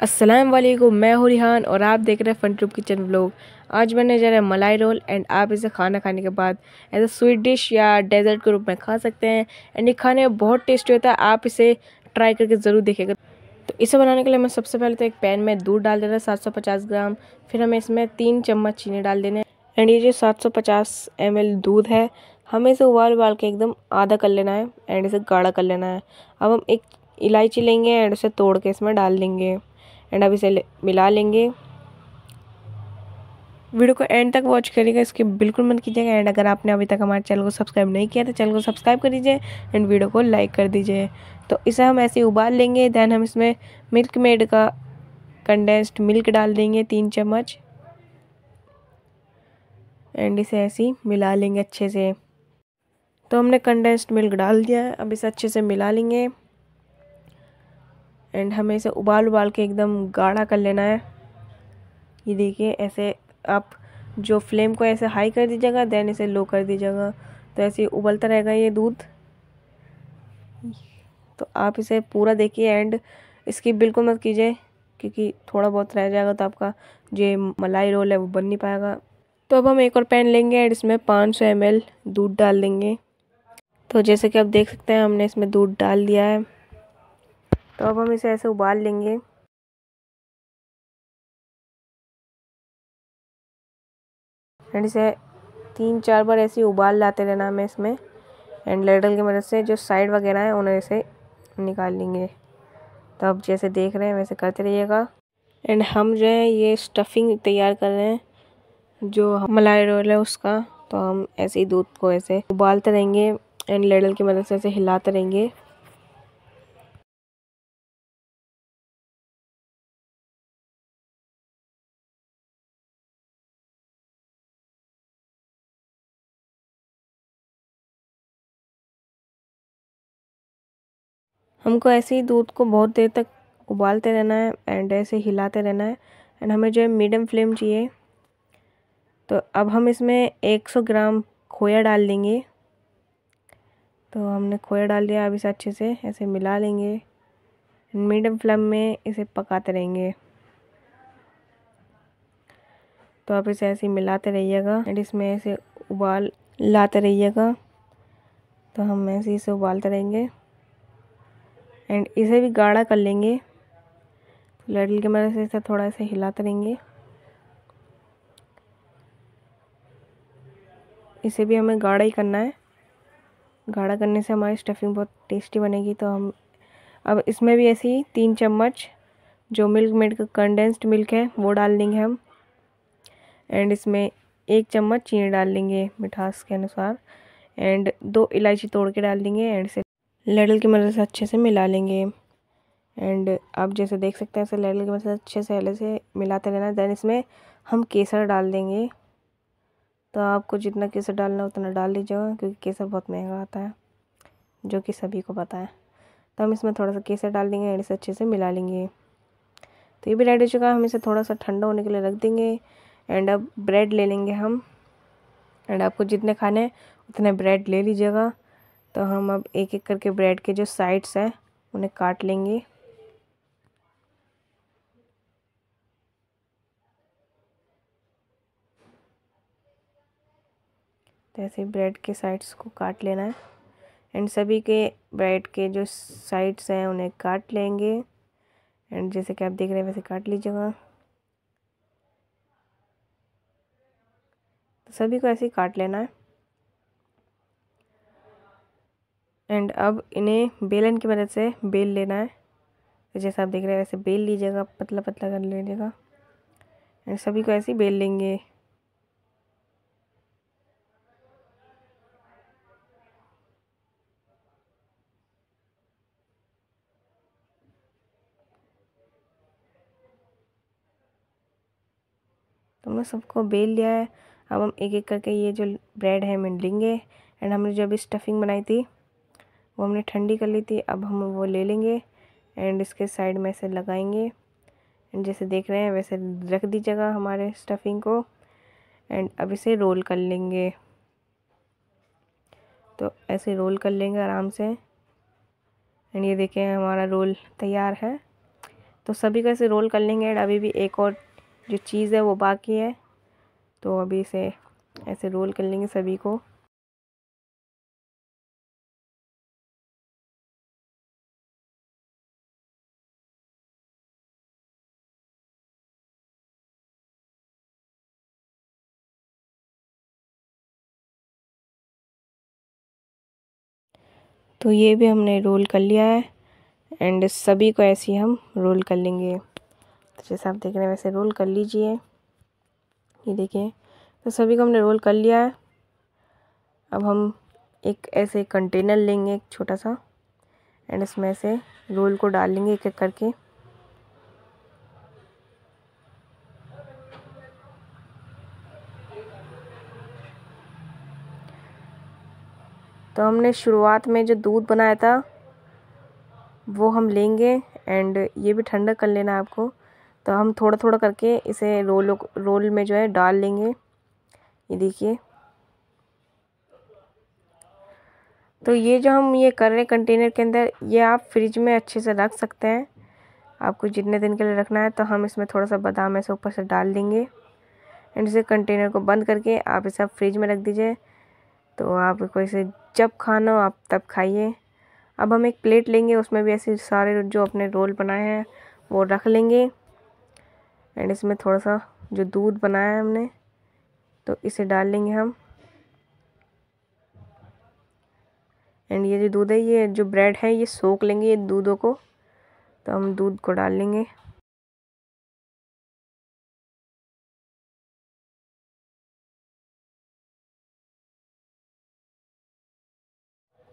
अस्सलाम वालेकुम मैं हूँ रिहान और आप देख रहे हैं फन ट्रूप किचन व्लॉग आज बनने जा रहा है मलाई रोल एंड आप इसे खाना खाने के बाद एज अ स्वीट डिश या डेजर्ट के रूप में खा सकते हैं एंड ये खाने में बहुत टेस्टी होता है आप इसे ट्राई करके ज़रूर देखेगा तो इसे बनाने के लिए हमें सबसे पहले तो एक पैन में दूध डाल देना सात सौ पचास ग्राम फिर हमें इसमें तीन चम्मच चीनी डाल देना है एंड ये जो सात सौ पचास एम एल दूध है हमें इसे उबाल उबाल के एकदम आधा कर लेना है एंड इसे गाढ़ा कर लेना है अब हम एक इलायची लेंगे एंड उसे तोड़ के इसमें डाल देंगे एंड अब इसे मिला लेंगे वीडियो को एंड तक वॉच करिएगा इसके बिल्कुल मत कीजिएगा एंड अगर आपने अभी तक हमारे चैनल को सब्सक्राइब नहीं किया तो चैनल को सब्सक्राइब कर दीजिए एंड वीडियो को लाइक कर दीजिए तो इसे हम ऐसे उबाल लेंगे दैन हम इसमें मिल्क मेड का कंडेंस्ड मिल्क डाल देंगे तीन चम्मच एंड इसे ऐसे ही मिला लेंगे अच्छे से तो हमने कंडेंस्ड मिल्क डाल दिया है अब इसे अच्छे से मिला लेंगे एंड हमें इसे उबाल उबाल के एकदम गाढ़ा कर लेना है ये देखिए ऐसे आप जो फ्लेम को ऐसे हाई कर दीजिएगा देन इसे लो कर दीजिएगा तो ऐसे उबलता रहेगा ये दूध तो आप इसे पूरा देखिए एंड इसकी बिल्कुल मत कीजिए क्योंकि थोड़ा बहुत रह जाएगा तो आपका जो मलाई रोल है वो बन नहीं पाएगा तो अब हम एक और पैन लेंगे एंड इसमें 500 सौ दूध डाल देंगे तो जैसे कि आप देख सकते हैं हमने इसमें दूध डाल दिया है तो अब हम इसे ऐसे उबाल लेंगे एंड इसे तीन चार बार ऐसे उबाल लाते रहना हमें इसमें एंड लेडल की मदद से जो साइड वगैरह है उन्हें ऐसे निकाल लेंगे तो अब जैसे देख रहे हैं वैसे करते रहिएगा एंड हम जो है ये स्टफिंग तैयार कर रहे हैं जो मलाई रोल है उसका तो हम ऐसे ही दूध को ऐसे उबालते रहेंगे एंड लेडल की मदद से ऐसे हिलाते रहेंगे हमको ऐसे ही दूध को बहुत देर तक उबालते रहना है एंड ऐसे हिलाते रहना है एंड हमें जो है मीडियम फ्लेम चाहिए तो अब हम इसमें 100 ग्राम खोया डाल देंगे तो हमने खोया डाल दिया अब इसे अच्छे से ऐसे मिला लेंगे मीडियम फ्लेम में इसे पकाते रहेंगे तो आप इसे ऐसे मिलाते रहिएगा एंड इसमें ऐसे उबाल लाते रहिएगा तो हम ऐसे इसे उबालते रहेंगे एंड इसे भी गाढ़ा कर लेंगे लड़ल के मदद से इसे थोड़ा सा हिलाते रहेंगे इसे भी हमें गाढ़ा ही करना है गाढ़ा करने से हमारी स्टफिंग बहुत टेस्टी बनेगी तो हम अब इसमें भी ऐसे ही तीन चम्मच जो मिल्क मेड का कंडेंस्ड मिल्क है वो डाल देंगे हम एंड इसमें एक चम्मच चीनी डाल देंगे मिठास के अनुसार एंड दो इलायची तोड़ के डाल देंगे एंड से लेडल की मदद से अच्छे से मिला लेंगे एंड आप जैसे देख सकते हैं ऐसे लेडल की मदद से अच्छे से पहले से मिलाते रहना देन इसमें हम केसर डाल देंगे तो आपको जितना केसर डालना उतना डाल लीजिएगा क्योंकि केसर बहुत महंगा आता है जो कि सभी को पता है तो हम इसमें थोड़ा सा केसर डाल देंगे एंड इसे अच्छे से मिला लेंगे तो ये भी रेडी हो चुका है हम इसे थोड़ा सा ठंडा होने के लिए रख देंगे एंड अब ब्रेड ले लेंगे हम एंड आपको जितने खाने हैं उतने ब्रेड ले लीजिएगा तो हम अब एक एक करके ब्रेड के जो साइड्स हैं उन्हें काट लेंगे तो ऐसे ब्रेड के साइड्स को काट लेना है एंड सभी के ब्रेड के जो साइड्स हैं उन्हें काट लेंगे एंड जैसे कि आप देख रहे हैं वैसे काट लीजिएगा तो सभी को ऐसे ही काट लेना है एंड अब इन्हें बेलन की मदद से बेल लेना है तो जैसा आप देख रहे हैं वैसे बेल लीजिएगा पतला पतला कर लीजिएगा एंड सभी को ऐसे ही बेल लेंगे तो हमने सबको बेल लिया है अब हम एक एक करके ये जो ब्रेड है मिल लेंगे एंड हमने जो अभी स्टफिंग बनाई थी वो हमने ठंडी कर ली थी अब हम वो ले लेंगे एंड इसके साइड में ऐसे लगाएंगे एंड जैसे देख रहे हैं वैसे रख दीजिएगा हमारे स्टफिंग को एंड अब इसे रोल कर लेंगे तो ऐसे रोल कर लेंगे आराम से एंड ये देखें हमारा रोल तैयार है तो सभी का इसे रोल कर लेंगे एंड अभी भी एक और जो चीज़ है वो बाकी है तो अभी इसे ऐसे रोल कर लेंगे सभी को तो ये भी हमने रोल कर लिया है एंड सभी को ऐसे ही हम रोल कर लेंगे तो जैसे आप देख रहे हैं वैसे रोल कर लीजिए ये देखिए तो सभी को हमने रोल कर लिया है अब हम एक ऐसे कंटेनर लेंगे एक छोटा सा एंड इसमें ऐसे रोल को डाल लेंगे एक एक करके तो हमने शुरुआत में जो दूध बनाया था वो हम लेंगे एंड ये भी ठंडा कर लेना है आपको तो हम थोड़ा थोड़ा करके इसे रोल रोल में जो है डाल लेंगे ये देखिए तो ये जो हम ये कर रहे हैं कंटेनर के अंदर ये आप फ्रिज में अच्छे से रख सकते हैं आपको जितने दिन के लिए रखना है तो हम इसमें थोड़ा सा बादाम ऐसे ऊपर से डाल देंगे एंड इसे कंटेनर को बंद करके आप इसे आप फ्रिज में रख दीजिए तो आपको इसे जब खाना हो आप तब खाइए अब हम एक प्लेट लेंगे उसमें भी ऐसे सारे जो अपने रोल बनाए हैं वो रख लेंगे एंड इसमें थोड़ा सा जो दूध बनाया है हमने तो इसे डाल लेंगे हम एंड ये जो दूध है ये जो ब्रेड है ये सोख लेंगे ये दूधों को तो हम दूध को डाल लेंगे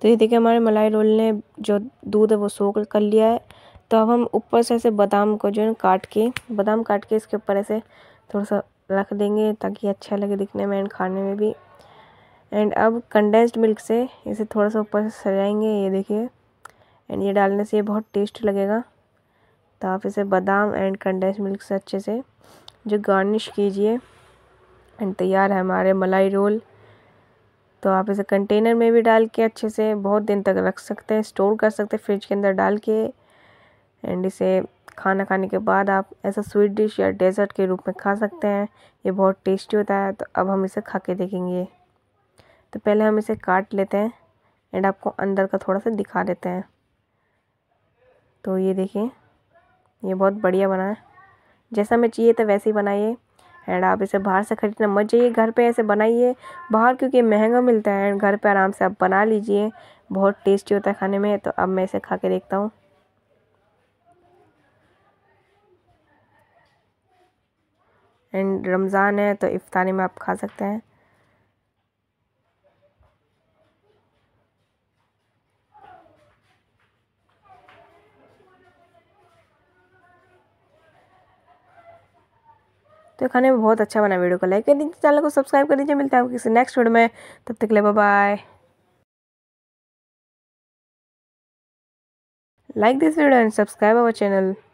तो ये देखिए हमारे मलाई रोल ने जो दूध है वो सोख कर लिया है तो अब हम ऊपर से ऐसे बादाम को जो है काट के बादाम काट के इसके ऊपर ऐसे थोड़ा सा रख देंगे ताकि अच्छा लगे दिखने में एंड खाने में भी एंड अब कंडेंस्ड मिल्क से इसे थोड़ा सा ऊपर से सजाएंगे ये देखिए एंड ये डालने से ये बहुत टेस्ट लगेगा तो आप इसे बादाम एंड कंडेंस मिल्क से अच्छे से जो गार्निश कीजिए एंड तैयार है हमारे मलाई रोल तो आप इसे कंटेनर में भी डाल के अच्छे से बहुत दिन तक रख सकते हैं स्टोर कर सकते हैं फ्रिज के अंदर डाल के एंड इसे खाना खाने के बाद आप ऐसा स्वीट डिश या डेजर्ट के रूप में खा सकते हैं ये बहुत टेस्टी होता है तो अब हम इसे खा के देखेंगे तो पहले हम इसे काट लेते हैं एंड आपको अंदर का थोड़ा सा दिखा देते हैं तो ये देखें ये बहुत बढ़िया बना है जैसा हमें चाहिए था वैसे ही बनाइए एंड आप इसे बाहर से ख़रीदना मत जाइए घर पे ऐसे बनाइए बाहर क्योंकि महंगा मिलता है एंड घर पे आराम से आप बना लीजिए बहुत टेस्टी होता है खाने में तो अब मैं इसे खा के देखता हूँ एंड रमज़ान है तो इफ्तारी में आप खा सकते हैं तो खाने में बहुत अच्छा बना वीडियो को लाइक कर दीजिए चैनल को सब्सक्राइब कर दीजिए मिलता है आपको किसी नेक्स्ट वीडियो में तब तक ले bye like this video and subscribe our channel